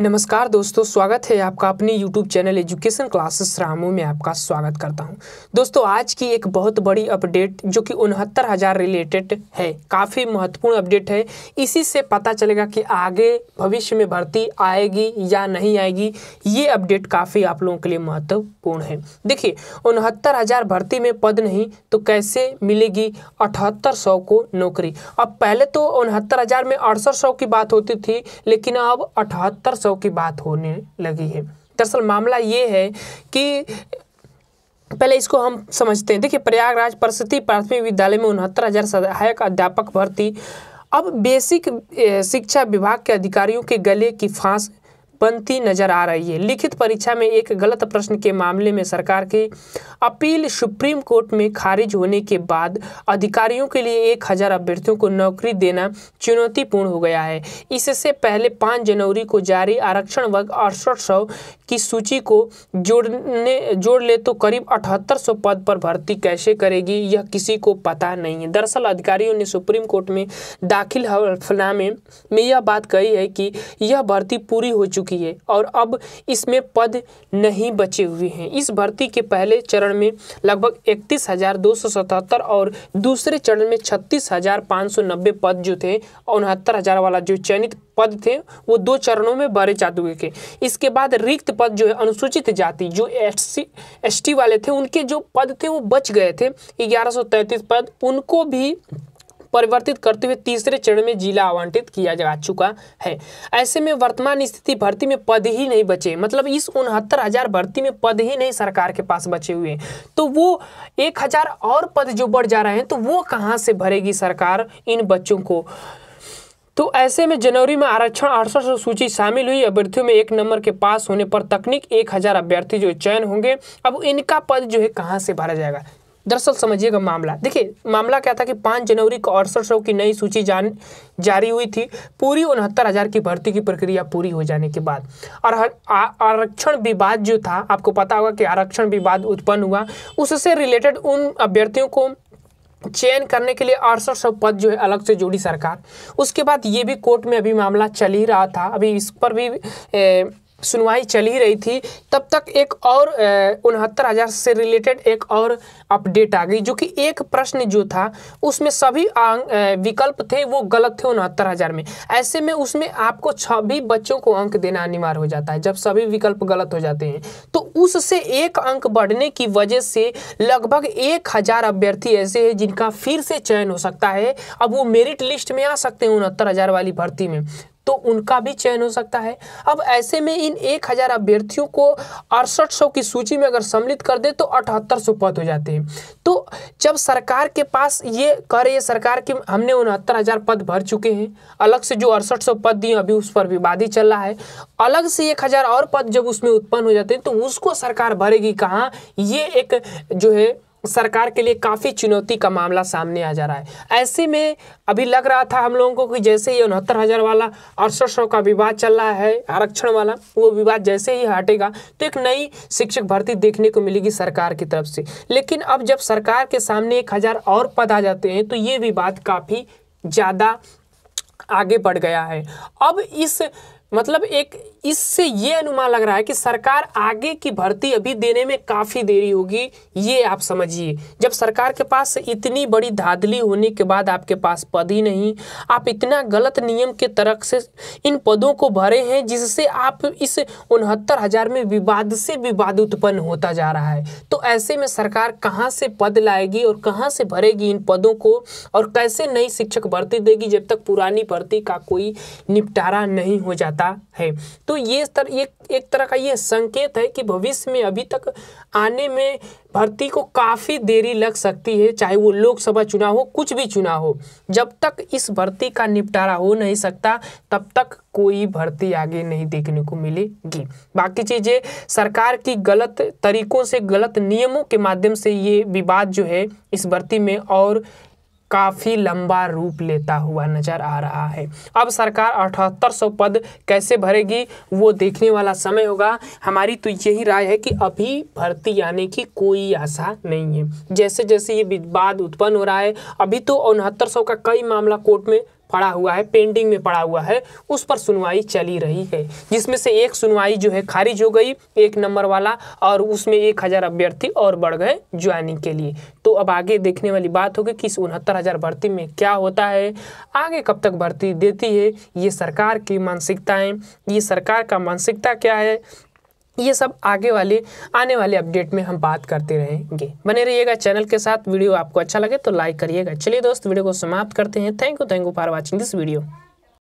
नमस्कार दोस्तों स्वागत है आपका अपने YouTube channel education classes Ramu में आपका स्वागत करता हूं दोस्तों आज की एक बहुत बड़ी अपडेट जो कि उनहत्तर हज़ार रिलेटेड है काफ़ी महत्वपूर्ण अपडेट है इसी से पता चलेगा कि आगे भविष्य में भर्ती आएगी या नहीं आएगी ये अपडेट काफ़ी आप लोगों के लिए महत्वपूर्ण है देखिए उनहत्तर भर्ती में पद नहीं तो कैसे मिलेगी अठहत्तर को नौकरी अब पहले तो उनहत्तर में अड़सठ की बात होती थी लेकिन अब अठहत्तर प्रसव की बात होने लगी है दरअसल मामला ये है कि पहले इसको हम समझते हैं देखिए प्रयागराज प्रसूति प्राथमिक विद्यालय में उनहत्तर हज़ार सहायक अध्यापक भर्ती अब बेसिक शिक्षा विभाग के अधिकारियों के गले की फांस बनती नजर आ रही है लिखित परीक्षा में एक गलत प्रश्न के मामले में सरकार की अपील सुप्रीम कोर्ट में खारिज होने के बाद अधिकारियों के लिए एक हज़ार अभ्यर्थियों को नौकरी देना चुनौतीपूर्ण हो गया है इससे पहले पाँच जनवरी को जारी आरक्षण वर्ग अड़सठ सौ की सूची को जोड़ने जोड़ ले तो करीब अठहत्तर सौ पद पर भर्ती कैसे करेगी यह किसी को पता नहीं है दरअसल अधिकारियों ने सुप्रीम कोर्ट में दाखिल हलफनामे में यह बात कही है कि यह भर्ती पूरी हो चुकी चुकी है और अब इसमें पद नहीं बचे हुए हैं इस भर्ती के पहले चरण में लगभग इकतीस हज़ार दो सौ सतहत्तर और दूसरे चरण में छत्तीस हज़ार पाँच सौ नब्बे पद जो थे उनहत्तर हज़ार वाला जो चयनित पद थे वो दो चरणों में भरे जा चुके थे इसके बाद रिक्त पद जो है अनुसूचित जाति जो एस एसटी वाले थे उनके जो पद थे वो बच गए थे ग्यारह सौ तैंतीस पद उनको भी परिवर्तित करते हुए तीसरे चरण में जिला आवंटित किया जा चुका है ऐसे में वर्तमान स्थिति भर्ती में पद ही नहीं बचे मतलब इस उनहत्तर हजार भर्ती में पद ही नहीं सरकार के पास बचे हुए तो वो एक हजार और पद जो बढ़ जा रहे हैं तो वो कहाँ से भरेगी सरकार इन बच्चों को तो ऐसे में जनवरी में आरक्षण अड़सठ सूची शामिल हुई अभ्यर्थियों में एक नंबर के पास होने पर तकनीक एक हज़ार अभ्यर्थी जो चयन होंगे अब इनका पद जो है कहाँ से भरा जाएगा दरअसल समझिएगा मामला देखिए मामला क्या था कि पाँच जनवरी को अड़सठ सौ की नई सूची जान जारी हुई थी पूरी उनहत्तर हज़ार की भर्ती की प्रक्रिया पूरी हो जाने के बाद और आरक्षण विवाद जो था आपको पता होगा कि आरक्षण विवाद उत्पन्न हुआ उससे रिलेटेड उन अभ्यर्थियों को चयन करने के लिए अड़सठ सौ पद जो है अलग से जोड़ी सरकार उसके बाद ये भी कोर्ट में अभी मामला चल ही रहा था अभी इस पर भी ए, सुनवाई चल ही रही थी तब तक एक और उनहत्तर हज़ार से रिलेटेड एक और अपडेट आ गई जो कि एक प्रश्न जो था उसमें सभी विकल्प थे वो गलत थे उनहत्तर हज़ार में ऐसे में उसमें आपको छबी बच्चों को अंक देना अनिवार्य हो जाता है जब सभी विकल्प गलत हो जाते हैं तो उससे एक अंक बढ़ने की वजह से लगभग एक हज़ार अभ्यर्थी ऐसे हैं जिनका फिर से चयन हो सकता है अब वो मेरिट लिस्ट में आ सकते हैं उनहत्तर हज़ार वाली भर्ती में तो उनका भी चयन हो सकता है अब ऐसे में इन एक हज़ार अभ्यर्थियों को अड़सठ सौ की सूची में अगर सम्मिलित कर दे तो अठहत्तर सौ पद हो जाते हैं तो जब सरकार के पास ये कह रही है सरकार कि हमने उनहत्तर हज़ार पद भर चुके हैं अलग से जो अड़सठ सौ पद दिए अभी उस पर विवाद ही चल रहा है अलग से एक हज़ार और पद जब उसमें उत्पन्न हो जाते हैं तो उसको सरकार भरेगी कहाँ ये एक जो है सरकार के लिए काफ़ी चुनौती का मामला सामने आ जा रहा है ऐसे में अभी लग रहा था हम लोगों को कि जैसे ही उनहत्तर हज़ार वाला अड़सठ सौ का विवाद चल रहा है आरक्षण वाला वो विवाद जैसे ही हटेगा तो एक नई शिक्षक भर्ती देखने को मिलेगी सरकार की तरफ से लेकिन अब जब सरकार के सामने एक हज़ार और पद आ जाते हैं तो ये विवाद काफ़ी ज़्यादा आगे बढ़ गया है अब इस मतलब एक इससे ये अनुमान लग रहा है कि सरकार आगे की भर्ती अभी देने में काफ़ी देरी होगी ये आप समझिए जब सरकार के पास इतनी बड़ी धाधली होने के बाद आपके पास पद ही नहीं आप इतना गलत नियम के तरक से इन पदों को भरे हैं जिससे आप इस उनहत्तर हज़ार में विवाद से विवाद उत्पन्न होता जा रहा है तो ऐसे में सरकार कहाँ से पद लाएगी और कहाँ से भरेगी इन पदों को और कैसे नई शिक्षक भर्ती देगी जब तक पुरानी भर्ती का कोई निपटारा नहीं हो जाता सकता है तो ये तर, ये एक तरह का ये संकेत है कि भविष्य में अभी तक आने में भर्ती को काफ़ी देरी लग सकती है चाहे वो लोकसभा चुनाव हो कुछ भी चुनाव हो जब तक इस भर्ती का निपटारा हो नहीं सकता तब तक कोई भर्ती आगे नहीं देखने को मिलेगी बाकी चीज़ें सरकार की गलत तरीकों से गलत नियमों के माध्यम से ये विवाद जो है इस भर्ती में और काफ़ी लंबा रूप लेता हुआ नजर आ रहा है अब सरकार अठहत्तर पद कैसे भरेगी वो देखने वाला समय होगा हमारी तो यही राय है कि अभी भर्ती आने की कोई आशा नहीं है जैसे जैसे ये विवाद उत्पन्न हो रहा है अभी तो उनहत्तर का कई मामला कोर्ट में पड़ा हुआ है पेंडिंग में पड़ा हुआ है उस पर सुनवाई चली रही है जिसमें से एक सुनवाई जो है खारिज हो गई एक नंबर वाला और उसमें एक हज़ार अभ्यर्थी और बढ़ गए ज्वाइनिंग के लिए तो अब आगे देखने वाली बात होगी कि इस उनहत्तर हज़ार भर्ती में क्या होता है आगे कब तक भर्ती देती है ये सरकार की मानसिकताएँ ये सरकार का मानसिकता क्या है ये सब आगे वाले आने वाले अपडेट में हम बात करते रहेंगे बने रहिएगा चैनल के साथ वीडियो आपको अच्छा लगे तो लाइक करिएगा चलिए दोस्त वीडियो को समाप्त करते हैं thank you thank you for watching this video